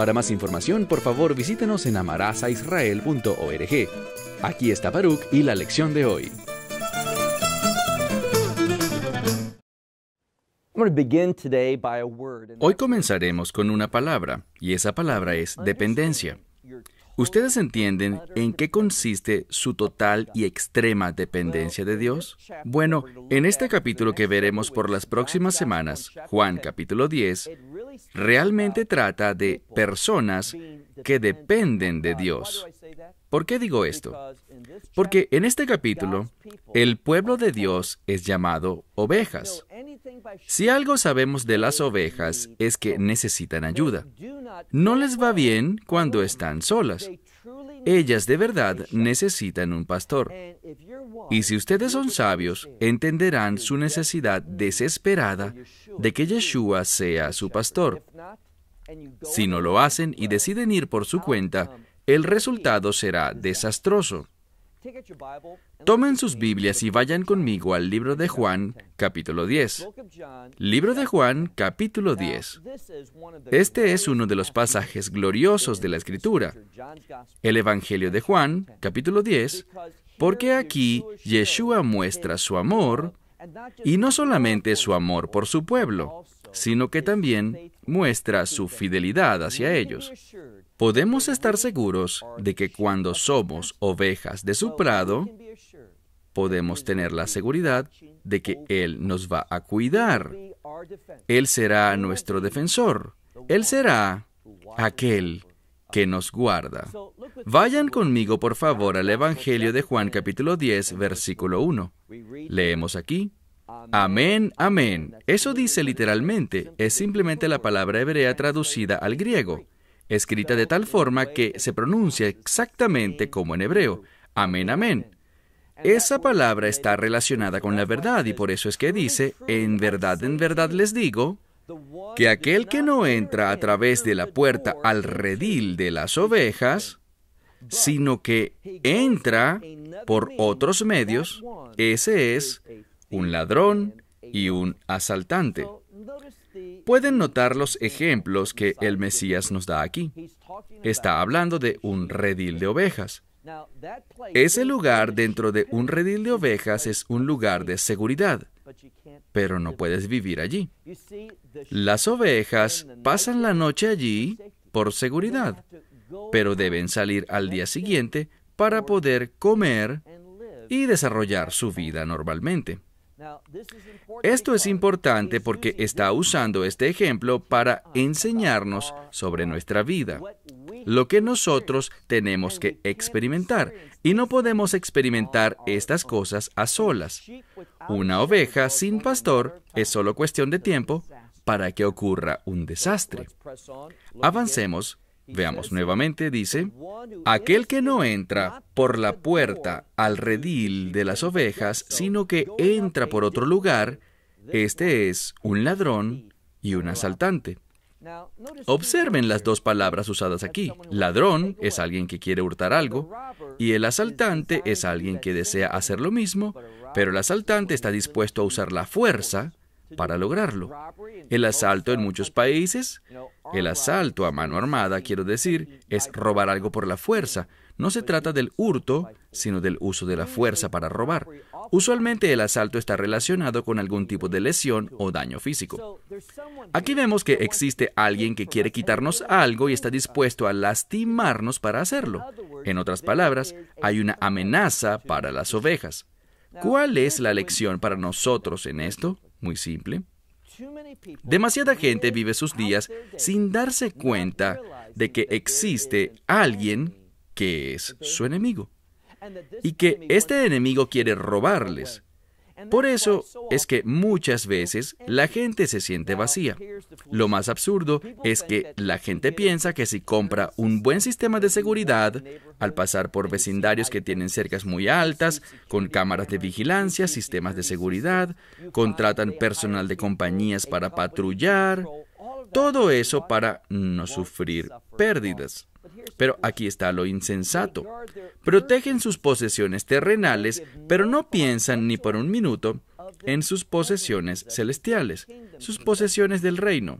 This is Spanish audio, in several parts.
para más información, por favor, visítenos en amarazaisrael.org. Aquí está Baruch y la lección de hoy. Hoy comenzaremos con una palabra, y esa palabra es dependencia. ¿Ustedes entienden en qué consiste su total y extrema dependencia de Dios? Bueno, en este capítulo que veremos por las próximas semanas, Juan capítulo 10, realmente trata de personas que dependen de Dios. ¿Por qué digo esto? Porque en este capítulo, el pueblo de Dios es llamado ovejas. Si algo sabemos de las ovejas es que necesitan ayuda. No les va bien cuando están solas. Ellas de verdad necesitan un pastor. Y si ustedes son sabios, entenderán su necesidad desesperada de que Yeshua sea su pastor. Si no lo hacen y deciden ir por su cuenta, el resultado será desastroso. Tomen sus Biblias y vayan conmigo al libro de Juan, capítulo 10. Libro de Juan, capítulo 10. Este es uno de los pasajes gloriosos de la Escritura. El Evangelio de Juan, capítulo 10, porque aquí Yeshua muestra su amor, y no solamente su amor por su pueblo, sino que también muestra su fidelidad hacia ellos podemos estar seguros de que cuando somos ovejas de su prado, podemos tener la seguridad de que Él nos va a cuidar. Él será nuestro defensor. Él será aquel que nos guarda. Vayan conmigo, por favor, al Evangelio de Juan capítulo 10, versículo 1. Leemos aquí. Amén, amén. Eso dice literalmente, es simplemente la palabra hebrea traducida al griego escrita de tal forma que se pronuncia exactamente como en hebreo, amén, amén. Esa palabra está relacionada con la verdad y por eso es que dice, en verdad, en verdad les digo, que aquel que no entra a través de la puerta al redil de las ovejas, sino que entra por otros medios, ese es un ladrón y un asaltante. Pueden notar los ejemplos que el Mesías nos da aquí. Está hablando de un redil de ovejas. Ese lugar dentro de un redil de ovejas es un lugar de seguridad, pero no puedes vivir allí. Las ovejas pasan la noche allí por seguridad, pero deben salir al día siguiente para poder comer y desarrollar su vida normalmente. Esto es importante porque está usando este ejemplo para enseñarnos sobre nuestra vida, lo que nosotros tenemos que experimentar. Y no podemos experimentar estas cosas a solas. Una oveja sin pastor es solo cuestión de tiempo para que ocurra un desastre. Avancemos Veamos nuevamente, dice, aquel que no entra por la puerta al redil de las ovejas, sino que entra por otro lugar, este es un ladrón y un asaltante. Observen las dos palabras usadas aquí. Ladrón es alguien que quiere hurtar algo y el asaltante es alguien que desea hacer lo mismo, pero el asaltante está dispuesto a usar la fuerza para lograrlo. El asalto en muchos países, el asalto a mano armada, quiero decir, es robar algo por la fuerza. No se trata del hurto, sino del uso de la fuerza para robar. Usualmente el asalto está relacionado con algún tipo de lesión o daño físico. Aquí vemos que existe alguien que quiere quitarnos algo y está dispuesto a lastimarnos para hacerlo. En otras palabras, hay una amenaza para las ovejas. ¿Cuál es la lección para nosotros en esto? Muy simple. Demasiada gente vive sus días sin darse cuenta de que existe alguien que es su enemigo y que este enemigo quiere robarles, por eso es que muchas veces la gente se siente vacía. Lo más absurdo es que la gente piensa que si compra un buen sistema de seguridad, al pasar por vecindarios que tienen cercas muy altas, con cámaras de vigilancia, sistemas de seguridad, contratan personal de compañías para patrullar, todo eso para no sufrir pérdidas. Pero aquí está lo insensato. Protegen sus posesiones terrenales, pero no piensan ni por un minuto en sus posesiones celestiales, sus posesiones del reino.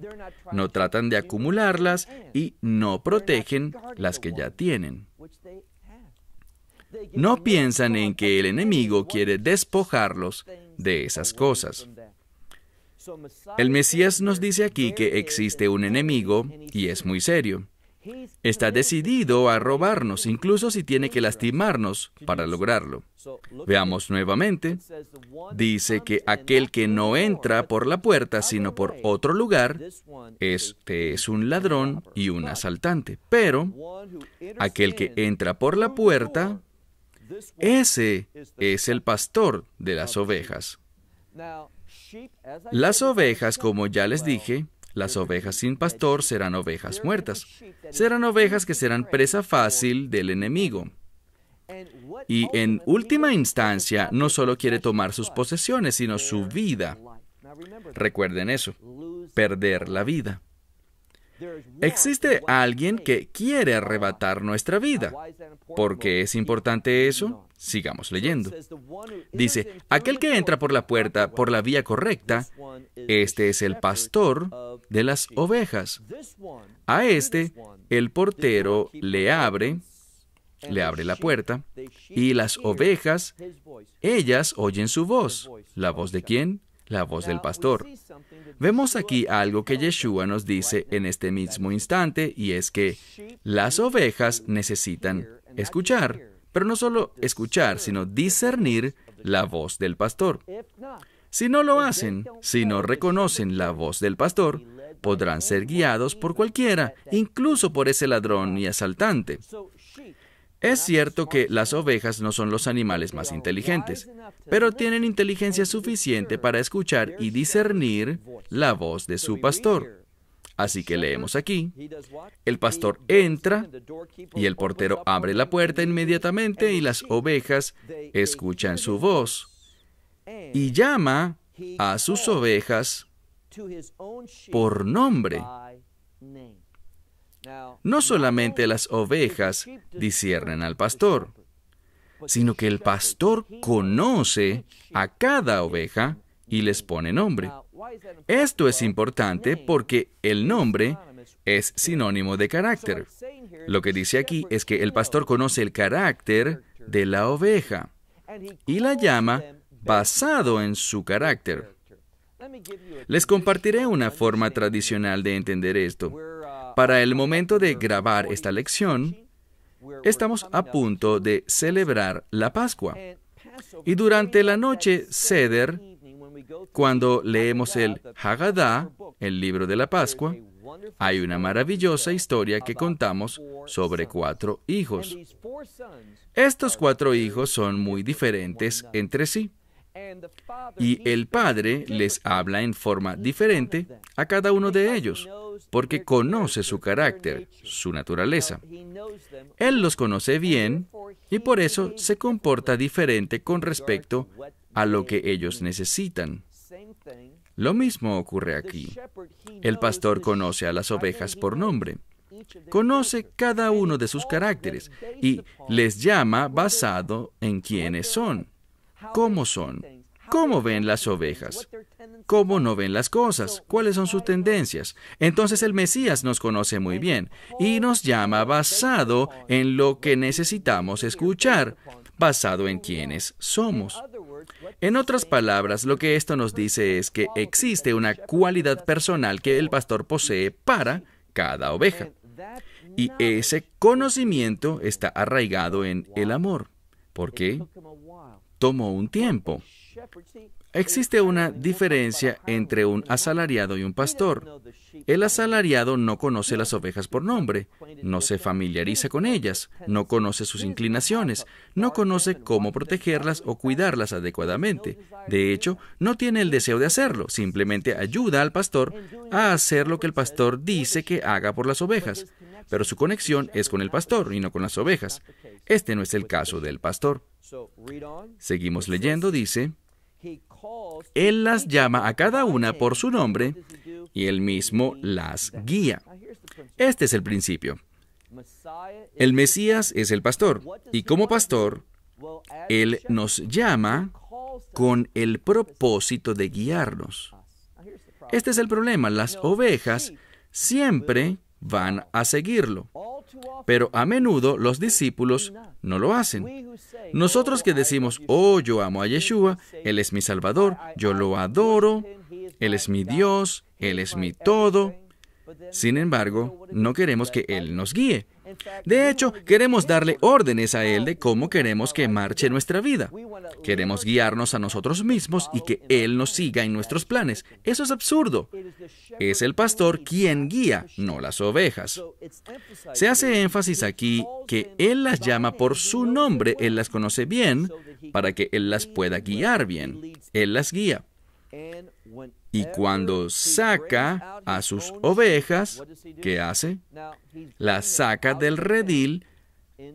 No tratan de acumularlas y no protegen las que ya tienen. No piensan en que el enemigo quiere despojarlos de esas cosas. El Mesías nos dice aquí que existe un enemigo y es muy serio. Está decidido a robarnos, incluso si tiene que lastimarnos para lograrlo. Veamos nuevamente. Dice que aquel que no entra por la puerta, sino por otro lugar, este es un ladrón y un asaltante. Pero aquel que entra por la puerta, ese es el pastor de las ovejas. Las ovejas, como ya les dije, las ovejas sin pastor serán ovejas muertas. Serán ovejas que serán presa fácil del enemigo. Y en última instancia, no solo quiere tomar sus posesiones, sino su vida. Recuerden eso, perder la vida. Existe alguien que quiere arrebatar nuestra vida. ¿Por qué es importante eso? Sigamos leyendo. Dice, aquel que entra por la puerta, por la vía correcta, este es el pastor de las ovejas. A este, el portero le abre, le abre la puerta, y las ovejas, ellas oyen su voz. ¿La voz de quién? La voz del pastor. Vemos aquí algo que Yeshua nos dice en este mismo instante, y es que las ovejas necesitan escuchar. Pero no solo escuchar, sino discernir la voz del pastor. Si no lo hacen, si no reconocen la voz del pastor, podrán ser guiados por cualquiera, incluso por ese ladrón y asaltante. Es cierto que las ovejas no son los animales más inteligentes, pero tienen inteligencia suficiente para escuchar y discernir la voz de su pastor. Así que leemos aquí, el pastor entra y el portero abre la puerta inmediatamente y las ovejas escuchan su voz y llama a sus ovejas por nombre. No solamente las ovejas disciernen al pastor, sino que el pastor conoce a cada oveja y les pone nombre. Esto es importante porque el nombre es sinónimo de carácter. Lo que dice aquí es que el pastor conoce el carácter de la oveja y la llama basado en su carácter. Les compartiré una forma tradicional de entender esto. Para el momento de grabar esta lección, estamos a punto de celebrar la Pascua. Y durante la noche, Ceder cuando leemos el Haggadah, el libro de la Pascua, hay una maravillosa historia que contamos sobre cuatro hijos. Estos cuatro hijos son muy diferentes entre sí. Y el Padre les habla en forma diferente a cada uno de ellos, porque conoce su carácter, su naturaleza. Él los conoce bien y por eso se comporta diferente con respecto a lo que ellos necesitan. Lo mismo ocurre aquí. El pastor conoce a las ovejas por nombre, conoce cada uno de sus caracteres y les llama basado en quiénes son, cómo son, cómo ven las ovejas, cómo no ven las cosas, cuáles son sus tendencias. Entonces el Mesías nos conoce muy bien y nos llama basado en lo que necesitamos escuchar, basado en quienes somos. En otras palabras, lo que esto nos dice es que existe una cualidad personal que el pastor posee para cada oveja. Y ese conocimiento está arraigado en el amor. porque Tomó un tiempo. Existe una diferencia entre un asalariado y un pastor. El asalariado no conoce las ovejas por nombre, no se familiariza con ellas, no conoce sus inclinaciones, no conoce cómo protegerlas o cuidarlas adecuadamente. De hecho, no tiene el deseo de hacerlo, simplemente ayuda al pastor a hacer lo que el pastor dice que haga por las ovejas. Pero su conexión es con el pastor y no con las ovejas. Este no es el caso del pastor. Seguimos leyendo, dice, él las llama a cada una por su nombre y él mismo las guía. Este es el principio. El Mesías es el pastor y como pastor, Él nos llama con el propósito de guiarnos. Este es el problema. Las ovejas siempre van a seguirlo. Pero a menudo los discípulos no lo hacen. Nosotros que decimos, oh, yo amo a Yeshua, Él es mi Salvador, yo lo adoro, Él es mi Dios, Él es mi todo. Sin embargo, no queremos que Él nos guíe. De hecho, queremos darle órdenes a Él de cómo queremos que marche nuestra vida. Queremos guiarnos a nosotros mismos y que Él nos siga en nuestros planes. Eso es absurdo. Es el pastor quien guía, no las ovejas. Se hace énfasis aquí que Él las llama por su nombre, Él las conoce bien, para que Él las pueda guiar bien. Él las guía. Y cuando saca a sus ovejas, ¿qué hace? Las saca del redil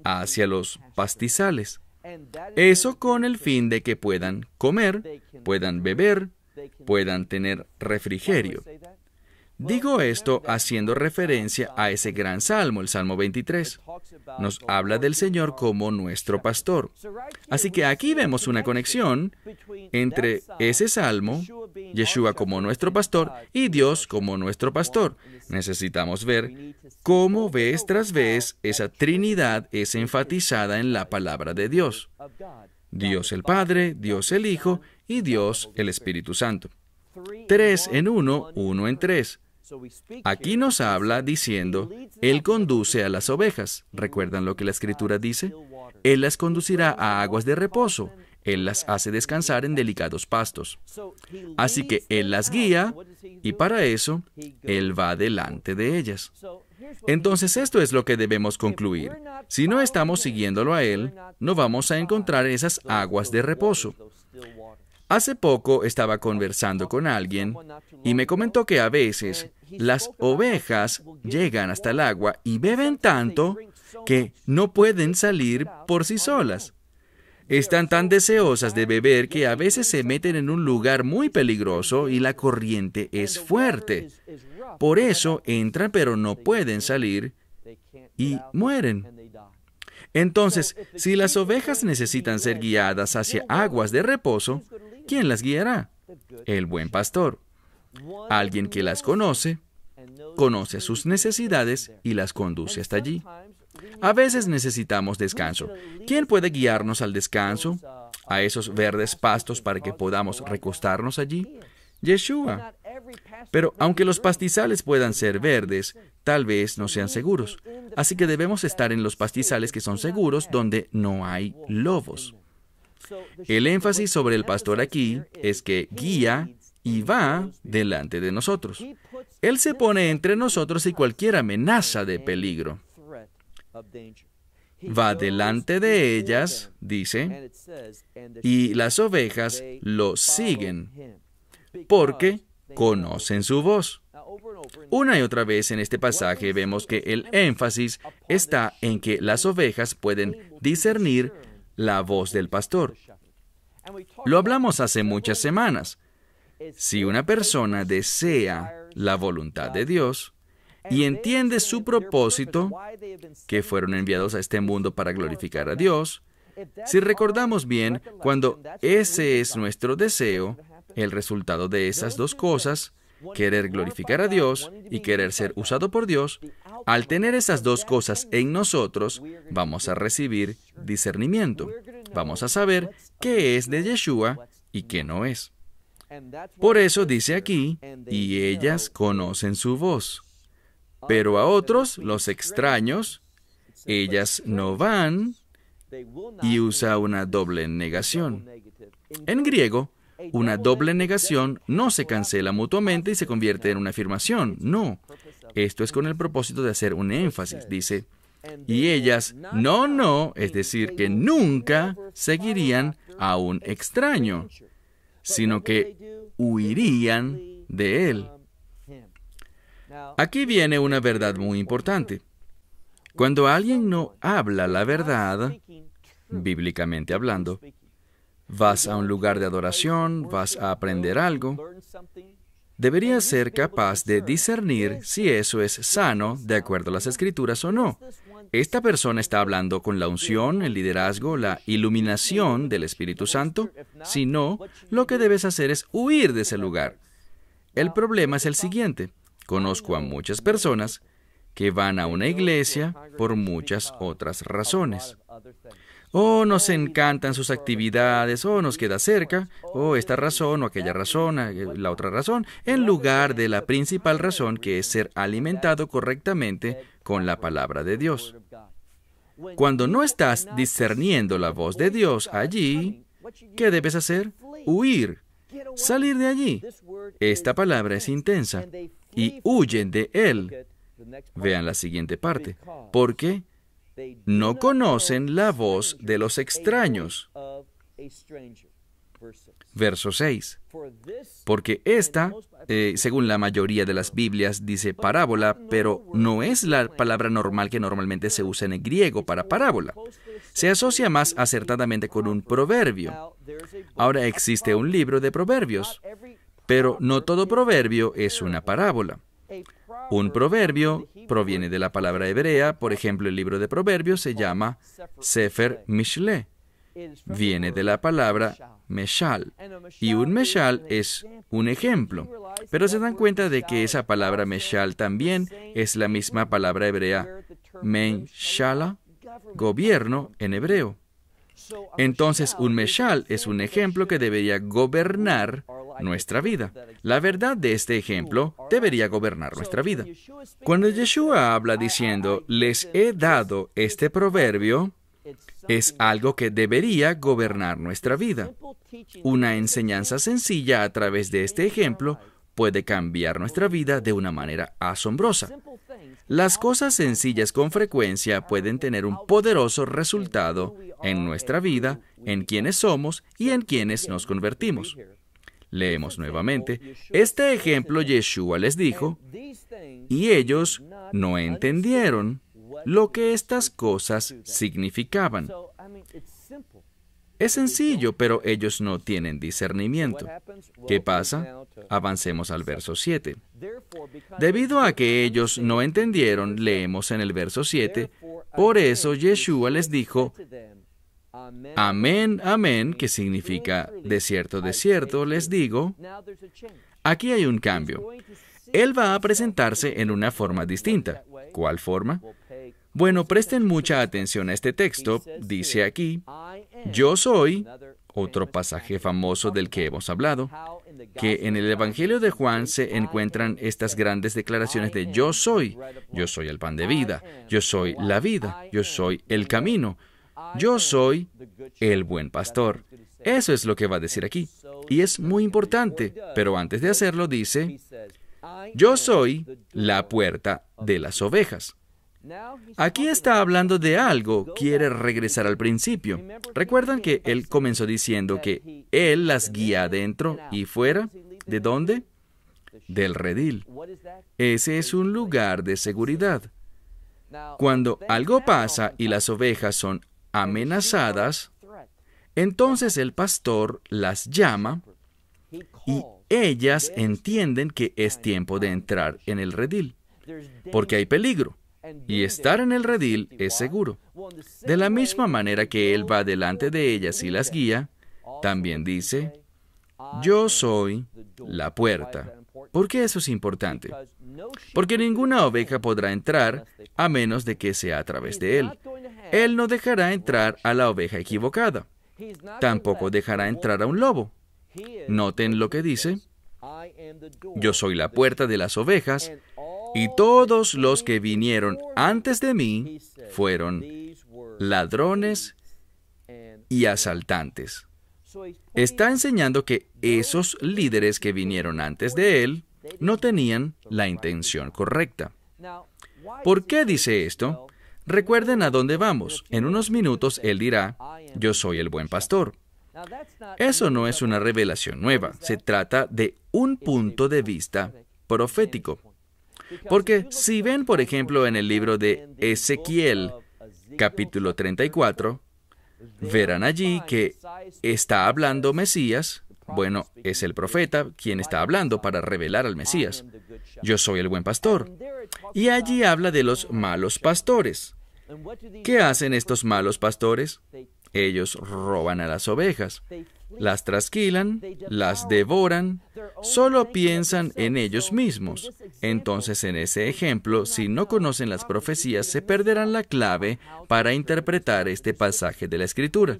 hacia los pastizales. Eso con el fin de que puedan comer, puedan beber, puedan tener refrigerio. Digo esto haciendo referencia a ese gran salmo, el Salmo 23. Nos habla del Señor como nuestro pastor. Así que aquí vemos una conexión entre ese salmo, Yeshua como nuestro pastor, y Dios como nuestro pastor. Necesitamos ver cómo vez tras vez esa Trinidad es enfatizada en la palabra de Dios. Dios el Padre, Dios el Hijo y Dios el Espíritu Santo. Tres en uno, uno en tres. Aquí nos habla diciendo, Él conduce a las ovejas. ¿Recuerdan lo que la escritura dice? Él las conducirá a aguas de reposo. Él las hace descansar en delicados pastos. Así que Él las guía y para eso Él va delante de ellas. Entonces esto es lo que debemos concluir. Si no estamos siguiéndolo a Él, no vamos a encontrar esas aguas de reposo. Hace poco estaba conversando con alguien y me comentó que a veces las ovejas llegan hasta el agua y beben tanto que no pueden salir por sí solas. Están tan deseosas de beber que a veces se meten en un lugar muy peligroso y la corriente es fuerte. Por eso entran pero no pueden salir y mueren. Entonces, si las ovejas necesitan ser guiadas hacia aguas de reposo, ¿quién las guiará? El buen pastor. Alguien que las conoce, conoce sus necesidades y las conduce hasta allí. A veces necesitamos descanso. ¿Quién puede guiarnos al descanso? A esos verdes pastos para que podamos recostarnos allí. Yeshua. Pero aunque los pastizales puedan ser verdes, tal vez no sean seguros. Así que debemos estar en los pastizales que son seguros donde no hay lobos. El énfasis sobre el pastor aquí es que guía y va delante de nosotros. Él se pone entre nosotros y cualquier amenaza de peligro. Va delante de ellas, dice, y las ovejas lo siguen, porque conocen su voz. Una y otra vez en este pasaje vemos que el énfasis está en que las ovejas pueden discernir la voz del pastor. Lo hablamos hace muchas semanas. Si una persona desea la voluntad de Dios y entiende su propósito, que fueron enviados a este mundo para glorificar a Dios, si recordamos bien, cuando ese es nuestro deseo, el resultado de esas dos cosas, querer glorificar a Dios y querer ser usado por Dios, al tener esas dos cosas en nosotros, vamos a recibir discernimiento. Vamos a saber qué es de Yeshua y qué no es. Por eso dice aquí, y ellas conocen su voz. Pero a otros, los extraños, ellas no van y usa una doble negación. En griego, una doble negación no se cancela mutuamente y se convierte en una afirmación. No. Esto es con el propósito de hacer un énfasis, dice. Y ellas, no, no, es decir, que nunca seguirían a un extraño, sino que huirían de él. Aquí viene una verdad muy importante. Cuando alguien no habla la verdad, bíblicamente hablando, Vas a un lugar de adoración, vas a aprender algo. Deberías ser capaz de discernir si eso es sano de acuerdo a las escrituras o no. Esta persona está hablando con la unción, el liderazgo, la iluminación del Espíritu Santo. Si no, lo que debes hacer es huir de ese lugar. El problema es el siguiente. Conozco a muchas personas que van a una iglesia por muchas otras razones. O nos encantan sus actividades, o nos queda cerca, o esta razón, o aquella razón, eh, la otra razón, en lugar de la principal razón que es ser alimentado correctamente con la palabra de Dios. Cuando no estás discerniendo la voz de Dios allí, ¿qué debes hacer? Huir, salir de allí. Esta palabra es intensa y huyen de él. Vean la siguiente parte. ¿Por qué? no conocen la voz de los extraños. Verso 6. Porque esta, eh, según la mayoría de las Biblias, dice parábola, pero no es la palabra normal que normalmente se usa en el griego para parábola. Se asocia más acertadamente con un proverbio. Ahora existe un libro de proverbios, pero no todo proverbio es una parábola. Un proverbio proviene de la palabra hebrea, por ejemplo, el libro de proverbios se llama Sefer Mishle. Viene de la palabra meshal, y un meshal es un ejemplo. Pero se dan cuenta de que esa palabra meshal también es la misma palabra hebrea Shala, gobierno en hebreo. Entonces un meshal es un ejemplo que debería gobernar nuestra vida. La verdad de este ejemplo debería gobernar nuestra vida. Cuando Yeshua habla diciendo, les he dado este proverbio, es algo que debería gobernar nuestra vida. Una enseñanza sencilla a través de este ejemplo puede cambiar nuestra vida de una manera asombrosa. Las cosas sencillas con frecuencia pueden tener un poderoso resultado en nuestra vida, en quienes somos y en quienes nos convertimos. Leemos nuevamente, este ejemplo Yeshua les dijo, y ellos no entendieron lo que estas cosas significaban. Es sencillo, pero ellos no tienen discernimiento. ¿Qué pasa? Avancemos al verso 7. Debido a que ellos no entendieron, leemos en el verso 7, por eso Yeshua les dijo, Amén, amén, que significa de cierto, de cierto, les digo, aquí hay un cambio. Él va a presentarse en una forma distinta. ¿Cuál forma? Bueno, presten mucha atención a este texto. Dice aquí, yo soy, otro pasaje famoso del que hemos hablado, que en el Evangelio de Juan se encuentran estas grandes declaraciones de yo soy, yo soy el pan de vida, yo soy la vida, yo soy el camino, yo soy el buen pastor. Eso es lo que va a decir aquí. Y es muy importante, pero antes de hacerlo dice, yo soy la puerta de las ovejas. Aquí está hablando de algo, quiere regresar al principio. ¿Recuerdan que él comenzó diciendo que él las guía adentro y fuera? ¿De dónde? Del redil. Ese es un lugar de seguridad. Cuando algo pasa y las ovejas son amenazadas, entonces el pastor las llama y ellas entienden que es tiempo de entrar en el redil, porque hay peligro. Y estar en el redil es seguro. De la misma manera que Él va delante de ellas y las guía, también dice, yo soy la puerta. ¿Por qué eso es importante? Porque ninguna oveja podrá entrar a menos de que sea a través de Él. Él no dejará entrar a la oveja equivocada. Tampoco dejará entrar a un lobo. Noten lo que dice. Yo soy la puerta de las ovejas y todos los que vinieron antes de mí fueron ladrones y asaltantes está enseñando que esos líderes que vinieron antes de él no tenían la intención correcta. ¿Por qué dice esto? Recuerden a dónde vamos. En unos minutos él dirá, yo soy el buen pastor. Eso no es una revelación nueva, se trata de un punto de vista profético. Porque si ven, por ejemplo, en el libro de Ezequiel, capítulo 34, verán allí que está hablando Mesías, bueno, es el profeta quien está hablando para revelar al Mesías. Yo soy el buen pastor. Y allí habla de los malos pastores. ¿Qué hacen estos malos pastores? Ellos roban a las ovejas, las trasquilan, las devoran, solo piensan en ellos mismos. Entonces, en ese ejemplo, si no conocen las profecías, se perderán la clave para interpretar este pasaje de la Escritura.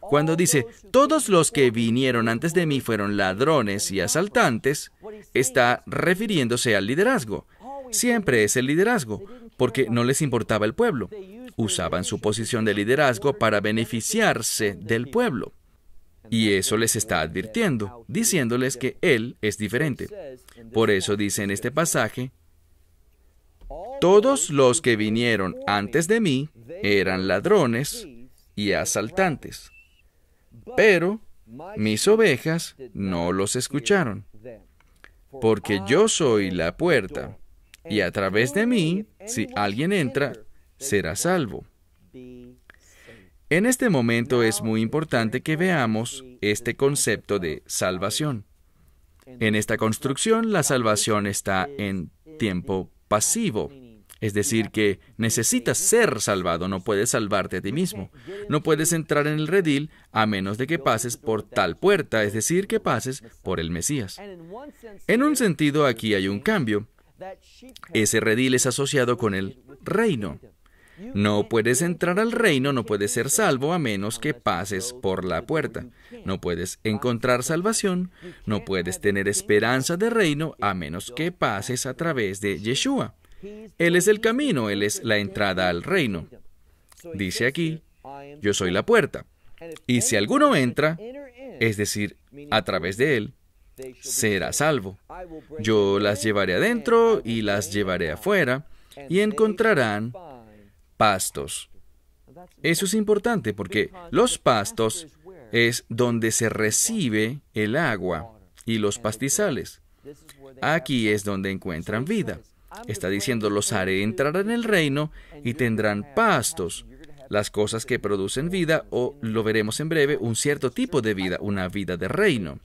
Cuando dice, todos los que vinieron antes de mí fueron ladrones y asaltantes, está refiriéndose al liderazgo. Siempre es el liderazgo, porque no les importaba el pueblo. Usaban su posición de liderazgo para beneficiarse del pueblo. Y eso les está advirtiendo, diciéndoles que Él es diferente. Por eso dice en este pasaje, todos los que vinieron antes de mí eran ladrones y asaltantes, pero mis ovejas no los escucharon, porque yo soy la puerta, y a través de mí, si alguien entra, será salvo. En este momento es muy importante que veamos este concepto de salvación. En esta construcción, la salvación está en tiempo pasivo, es decir, que necesitas ser salvado, no puedes salvarte a ti mismo. No puedes entrar en el redil a menos de que pases por tal puerta, es decir, que pases por el Mesías. En un sentido, aquí hay un cambio. Ese redil es asociado con el reino. No puedes entrar al reino, no puedes ser salvo a menos que pases por la puerta. No puedes encontrar salvación, no puedes tener esperanza de reino a menos que pases a través de Yeshua. Él es el camino, Él es la entrada al reino. Dice aquí, yo soy la puerta. Y si alguno entra, es decir, a través de Él, será salvo. Yo las llevaré adentro y las llevaré afuera, y encontrarán pastos. Eso es importante porque los pastos es donde se recibe el agua y los pastizales. Aquí es donde encuentran vida. Está diciendo, los haré entrar en el reino y tendrán pastos, las cosas que producen vida o, lo veremos en breve, un cierto tipo de vida, una vida de reino.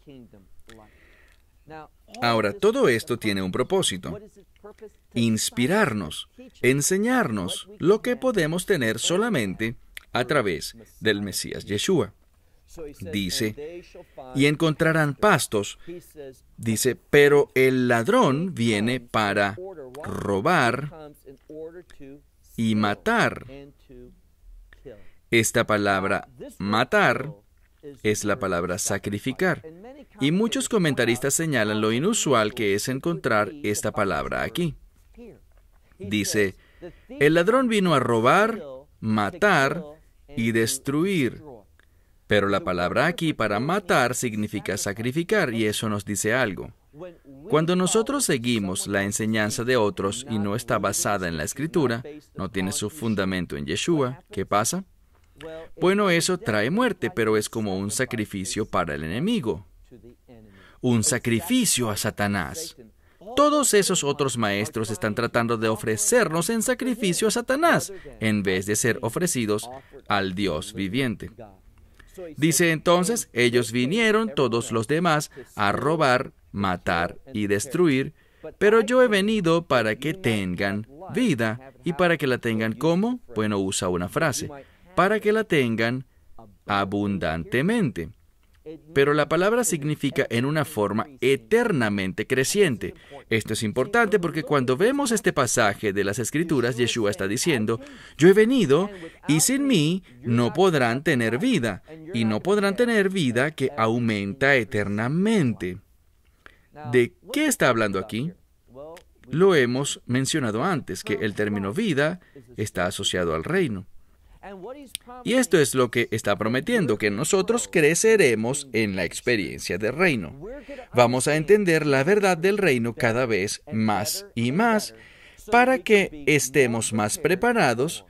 Ahora, todo esto tiene un propósito inspirarnos, enseñarnos lo que podemos tener solamente a través del Mesías Yeshua. Dice, y encontrarán pastos. Dice, pero el ladrón viene para robar y matar. Esta palabra matar es la palabra sacrificar. Y muchos comentaristas señalan lo inusual que es encontrar esta palabra aquí. Dice, el ladrón vino a robar, matar y destruir. Pero la palabra aquí para matar significa sacrificar y eso nos dice algo. Cuando nosotros seguimos la enseñanza de otros y no está basada en la escritura, no tiene su fundamento en Yeshua, ¿qué pasa? Bueno, eso trae muerte, pero es como un sacrificio para el enemigo. Un sacrificio a Satanás. Todos esos otros maestros están tratando de ofrecernos en sacrificio a Satanás, en vez de ser ofrecidos al Dios viviente. Dice entonces, ellos vinieron, todos los demás, a robar, matar y destruir, pero yo he venido para que tengan vida y para que la tengan como, bueno, usa una frase, para que la tengan abundantemente. Pero la palabra significa en una forma eternamente creciente. Esto es importante porque cuando vemos este pasaje de las Escrituras, Yeshua está diciendo, yo he venido y sin mí no podrán tener vida, y no podrán tener vida que aumenta eternamente. ¿De qué está hablando aquí? Lo hemos mencionado antes, que el término vida está asociado al reino. Y esto es lo que está prometiendo, que nosotros creceremos en la experiencia del reino. Vamos a entender la verdad del reino cada vez más y más para que estemos más preparados.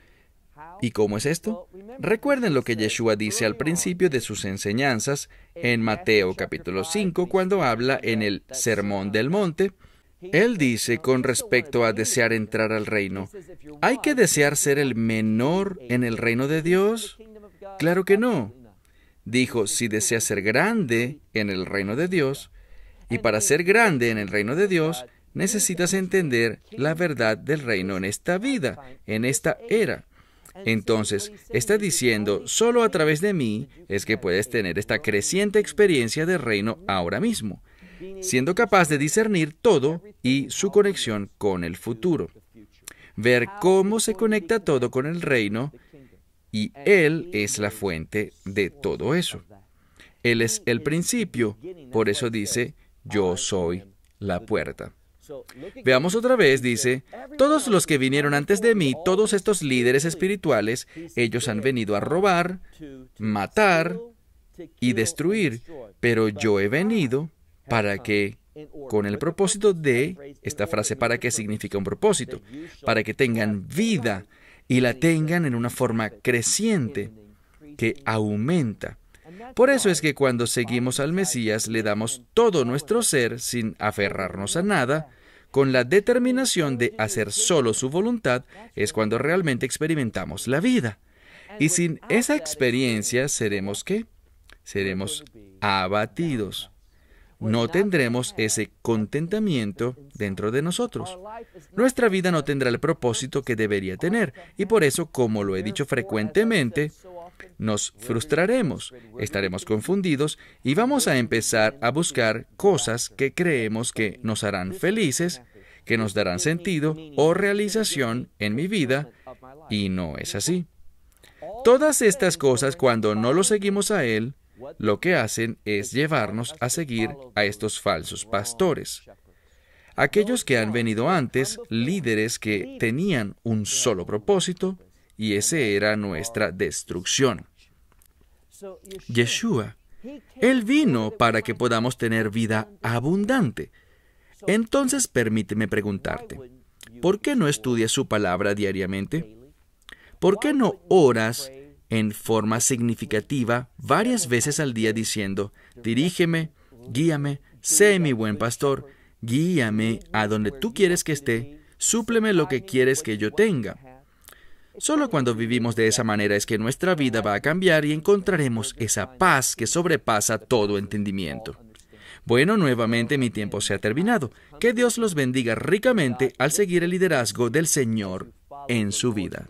¿Y cómo es esto? Recuerden lo que Yeshua dice al principio de sus enseñanzas en Mateo capítulo 5 cuando habla en el Sermón del Monte él dice con respecto a desear entrar al reino, ¿hay que desear ser el menor en el reino de Dios? Claro que no. Dijo, si deseas ser grande en el reino de Dios, y para ser grande en el reino de Dios, necesitas entender la verdad del reino en esta vida, en esta era. Entonces, está diciendo, solo a través de mí es que puedes tener esta creciente experiencia del reino ahora mismo siendo capaz de discernir todo y su conexión con el futuro. Ver cómo se conecta todo con el reino y Él es la fuente de todo eso. Él es el principio, por eso dice, yo soy la puerta. Veamos otra vez, dice, todos los que vinieron antes de mí, todos estos líderes espirituales, ellos han venido a robar, matar y destruir, pero yo he venido para que, con el propósito de, esta frase para qué significa un propósito, para que tengan vida y la tengan en una forma creciente que aumenta. Por eso es que cuando seguimos al Mesías le damos todo nuestro ser sin aferrarnos a nada, con la determinación de hacer solo su voluntad, es cuando realmente experimentamos la vida. Y sin esa experiencia seremos qué? Seremos abatidos no tendremos ese contentamiento dentro de nosotros. Nuestra vida no tendrá el propósito que debería tener y por eso, como lo he dicho frecuentemente, nos frustraremos, estaremos confundidos y vamos a empezar a buscar cosas que creemos que nos harán felices, que nos darán sentido o realización en mi vida y no es así. Todas estas cosas, cuando no lo seguimos a Él, lo que hacen es llevarnos a seguir a estos falsos pastores. Aquellos que han venido antes, líderes que tenían un solo propósito, y ese era nuestra destrucción. Yeshua, Él vino para que podamos tener vida abundante. Entonces permíteme preguntarte, ¿por qué no estudias su palabra diariamente? ¿Por qué no oras en forma significativa varias veces al día diciendo, dirígeme, guíame, sé mi buen pastor, guíame a donde tú quieres que esté, súpleme lo que quieres que yo tenga. Solo cuando vivimos de esa manera es que nuestra vida va a cambiar y encontraremos esa paz que sobrepasa todo entendimiento. Bueno, nuevamente mi tiempo se ha terminado. Que Dios los bendiga ricamente al seguir el liderazgo del Señor en su vida.